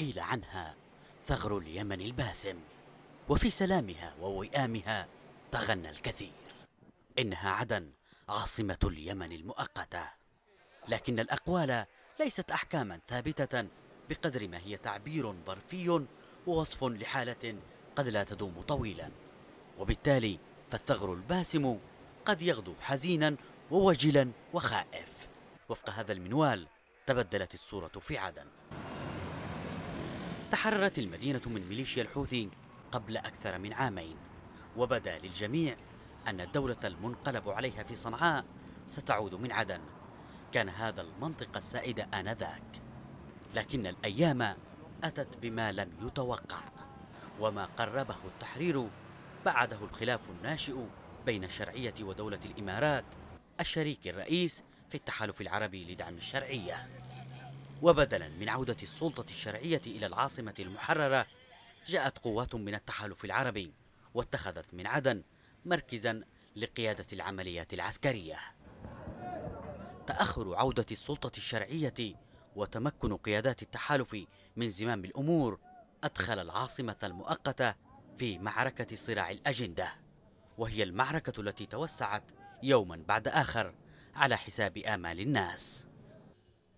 قيل عنها ثغر اليمن الباسم وفي سلامها ووئامها تغنى الكثير إنها عدن عاصمة اليمن المؤقتة لكن الأقوال ليست أحكاما ثابتة بقدر ما هي تعبير ظرفي ووصف لحالة قد لا تدوم طويلا وبالتالي فالثغر الباسم قد يغدو حزينا ووجلا وخائف وفق هذا المنوال تبدلت الصورة في عدن تحررت المدينة من ميليشيا الحوثي قبل أكثر من عامين وبدا للجميع أن الدولة المنقلب عليها في صنعاء ستعود من عدن كان هذا المنطق السائد آنذاك لكن الأيام أتت بما لم يتوقع وما قربه التحرير بعده الخلاف الناشئ بين الشرعية ودولة الإمارات الشريك الرئيس في التحالف العربي لدعم الشرعية وبدلا من عودة السلطة الشرعية إلى العاصمة المحررة جاءت قوات من التحالف العربي واتخذت من عدن مركزا لقيادة العمليات العسكرية تأخر عودة السلطة الشرعية وتمكن قيادات التحالف من زمام الأمور أدخل العاصمة المؤقتة في معركة صراع الأجندة وهي المعركة التي توسعت يوما بعد آخر على حساب آمال الناس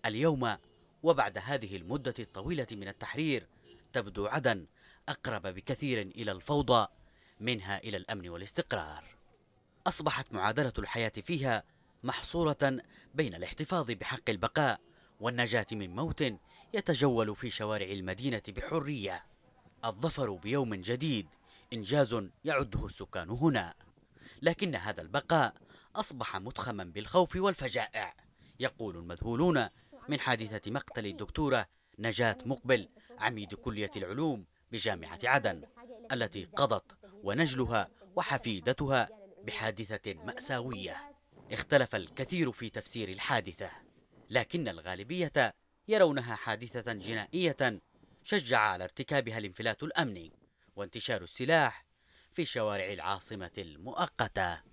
اليوم وبعد هذه المدة الطويلة من التحرير تبدو عدن أقرب بكثير إلى الفوضى منها إلى الأمن والاستقرار أصبحت معادلة الحياة فيها محصورة بين الاحتفاظ بحق البقاء والنجاة من موت يتجول في شوارع المدينة بحرية الظفر بيوم جديد إنجاز يعده السكان هنا لكن هذا البقاء أصبح متخما بالخوف والفجائع يقول المذهولون من حادثة مقتل الدكتورة نجاة مقبل عميد كلية العلوم بجامعة عدن التي قضت ونجلها وحفيدتها بحادثة مأساوية اختلف الكثير في تفسير الحادثة لكن الغالبية يرونها حادثة جنائية شجع على ارتكابها الانفلات الأمني وانتشار السلاح في شوارع العاصمة المؤقتة